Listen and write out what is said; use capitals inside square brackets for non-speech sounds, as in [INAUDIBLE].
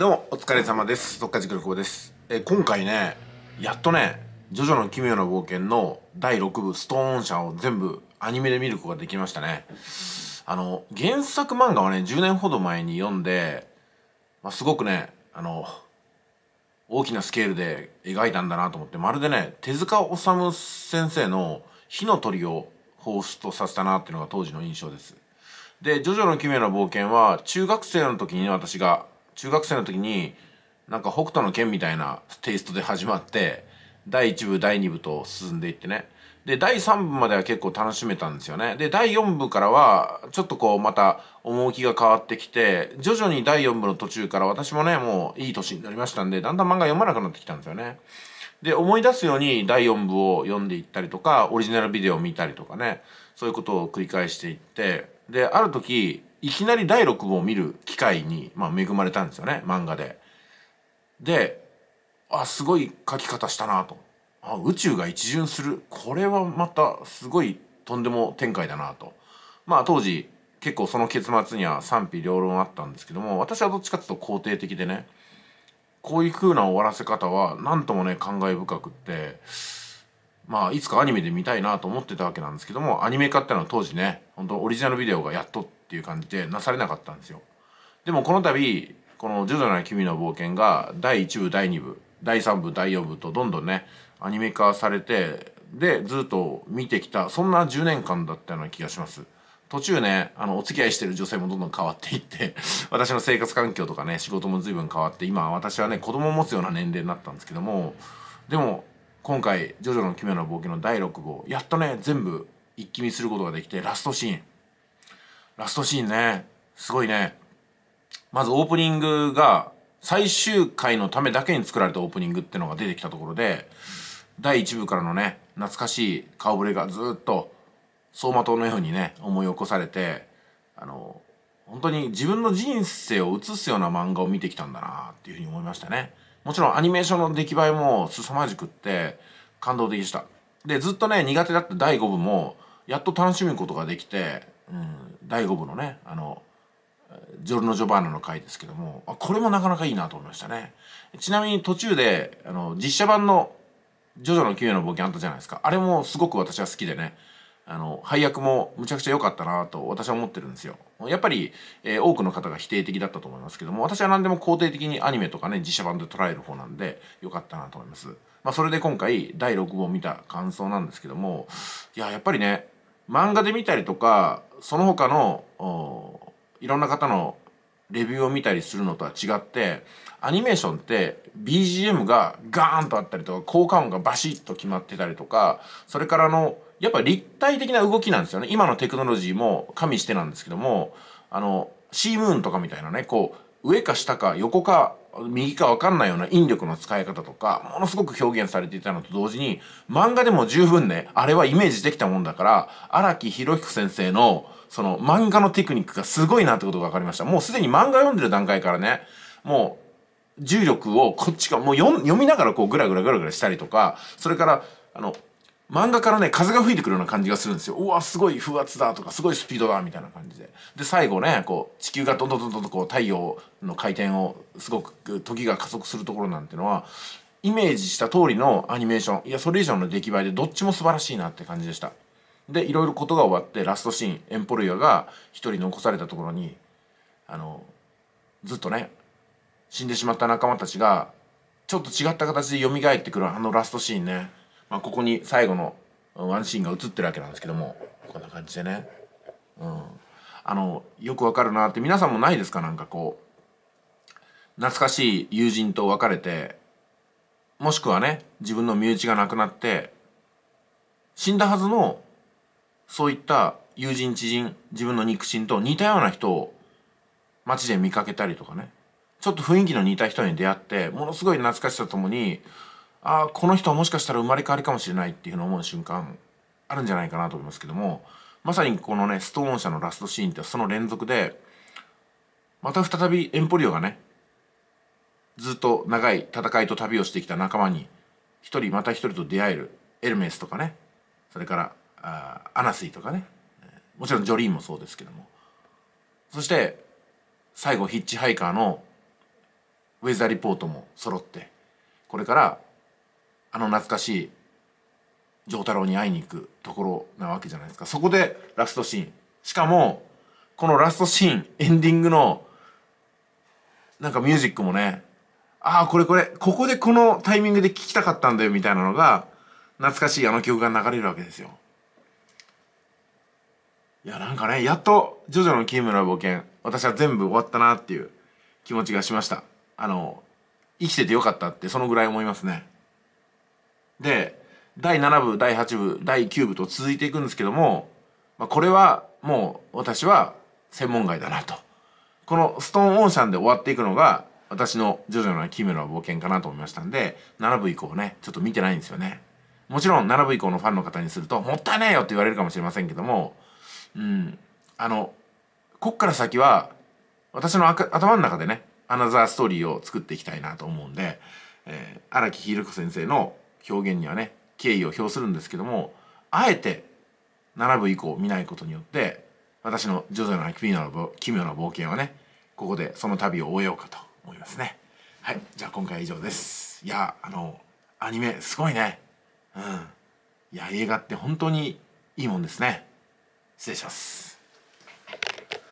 どうもお疲れ様ですじくるのです、え今回ねやっとね「ジョジョの奇妙な冒険」の第6部「ストーン社」を全部アニメで見ることができましたねあの原作漫画はね10年ほど前に読んで、まあ、すごくねあの大きなスケールで描いたんだなと思ってまるでね手塚治虫先生の「火の鳥」を放出させたなっていうのが当時の印象ですで「ジョジョの奇妙な冒険は」中学生の時に私が中学生の時になんか北斗の拳みたいなテイストで始まって第1部第2部と進んでいってねで第3部までは結構楽しめたんですよねで第4部からはちょっとこうまた趣が変わってきて徐々に第4部の途中から私もねもういい年になりましたんでだんだん漫画読まなくなってきたんですよねで思い出すように第4部を読んでいったりとかオリジナルビデオを見たりとかねそういうことを繰り返していってである時いきなり第6部を見る機会に、まあ、恵まれたんですよね漫画で。であすごい書き方したなとあ宇宙が一巡するこれはまたすごいとんでも展開だなと。まあ当時結構その結末には賛否両論あったんですけども私はどっちかっていうと肯定的でねこういう風な終わらせ方は何ともね感慨深くってまあいつかアニメで見たいなと思ってたわけなんですけどもアニメ化ってのは当時ね本当オリジナルビデオがやっとっていう感じでなされなかったんですよ。でもこの度この「ジョジョな君の冒険」が第1部第2部第3部第4部とどんどんねアニメ化されてでずっと見てきたそんな10年間だったような気がします。途中ねあのお付き合いしてる女性もどんどん変わっていって [LAUGHS] 私の生活環境とかね仕事も随分変わって今私はね子供を持つような年齢になったんですけどもでも今回「ジョジョの奇妙な冒険」の第6部をやっとね全部一気見することができてラストシーンラストシーンね。すごいね。まずオープニングが、最終回のためだけに作られたオープニングってのが出てきたところで、第1部からのね、懐かしい顔ぶれがずっと、走馬灯のようにね、思い起こされて、あの、本当に自分の人生を映すような漫画を見てきたんだなっていうふうに思いましたね。もちろんアニメーションの出来栄えも凄まじくって感動的でした。で、ずっとね、苦手だった第5部も、やっと楽しむことができて、第5部のねあのジョルノ・ジョバーナの回ですけどもあこれもなかなかいいなと思いましたねちなみに途中であの実写版の「ジョジョの奇妙な冒険」あったじゃないですかあれもすごく私は好きでねあの配役もむちゃくちゃ良かったなと私は思ってるんですよやっぱり、えー、多くの方が否定的だったと思いますけども私は何でも肯定的にアニメとかね実写版で捉える方なんで良かったなと思いますまあそれで今回第6部を見た感想なんですけどもいややっぱりね漫画で見たりとかその他のいろんな方のレビューを見たりするのとは違ってアニメーションって BGM がガーンとあったりとか効果音がバシッと決まってたりとかそれからあのやっぱ立体的な動きなんですよね今のテクノロジーも加味してなんですけどもあのシームーンとかみたいなねこう上か下か横か右か分かんないような引力の使い方とかものすごく表現されていたのと同時に漫画でも十分ねあれはイメージできたもんだから荒木博彦先生のその漫画のテクニックがすごいなってことが分かりましたもうすでに漫画読んでる段階からねもう重力をこっちがもう読みながらこうグラグラグラグラしたりとかそれからあの漫画からね風が吹いてくるような感じがするんですようわすごい風圧だとかすごいスピードだみたいな感じでで最後ねこう地球がどんどんどんどんこう太陽の回転をすごく時が加速するところなんてのはイメージした通りのアニメーションいやそれ以上の出来栄えでどっちも素晴らしいなって感じでしたでいろいろことが終わってラストシーンエンポルイアが一人残されたところにあのずっとね死んでしまった仲間たちがちょっと違った形で蘇ってくるあのラストシーンねまあ、ここに最後のワンシーンが映ってるわけなんですけどもこんな感じでね、うん、あのよくわかるなって皆さんもないですかなんかこう懐かしい友人と別れてもしくはね自分の身内が亡くなって死んだはずのそういった友人知人自分の肉親と似たような人を街で見かけたりとかねちょっと雰囲気の似た人に出会ってものすごい懐かしさともにああこの人はもしかしたら生まれ変わりかもしれないっていうふうに思う瞬間あるんじゃないかなと思いますけどもまさにこのねストーン社のラストシーンってその連続でまた再びエンポリオがねずっと長い戦いと旅をしてきた仲間に一人また一人と出会えるエルメスとかねそれからあアナスイとかねもちろんジョリーンもそうですけどもそして最後ヒッチハイカーのウェザーリポートも揃ってこれからあの懐かしい丈太郎に会いに行くところなわけじゃないですかそこでラストシーンしかもこのラストシーンエンディングのなんかミュージックもねああこれこれここでこのタイミングで聴きたかったんだよみたいなのが懐かしいあの曲が流れるわけですよいやなんかねやっと「ジョジョの奇妙冒険」私は全部終わったなっていう気持ちがしましたあの生きててよかったってそのぐらい思いますねで第7部第8部第9部と続いていくんですけども、まあ、これはもう私は専門外だなとこのストーンオーシャンで終わっていくのが私の「ジョジョの奇妙な冒険」かなと思いましたんで7部以降ねちょっと見てないんですよねもちろん7部以降のファンの方にすると「もったいないよ」って言われるかもしれませんけどもうんあのこっから先は私の頭の中でねアナザーストーリーを作っていきたいなと思うんで荒、えー、木ひる子先生の表現にはね敬意を表するんですけどもあえて7部以降見ないことによって私の「ジョジョの奇妙な奇妙な冒険」はねここでその旅を終えようかと思いますねはいじゃあ今回以上ですいやあのアニメすごいねうんいや映画って本当にいいもんですね失礼します